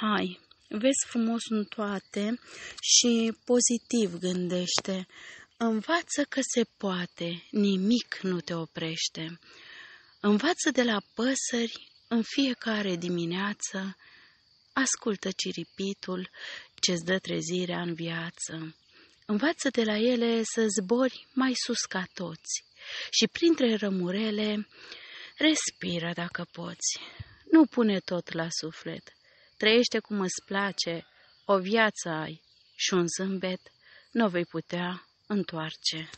Hai, vezi frumos în toate și pozitiv gândește. Învață că se poate, nimic nu te oprește. Învață de la păsări în fiecare dimineață, ascultă ciripitul ce-ți dă trezirea în viață. Învață de la ele să zbori mai sus ca toți și printre rămurele respiră dacă poți. Nu pune tot la suflet, trăiește cum îți place, o viață ai și un zâmbet nu vei putea întoarce.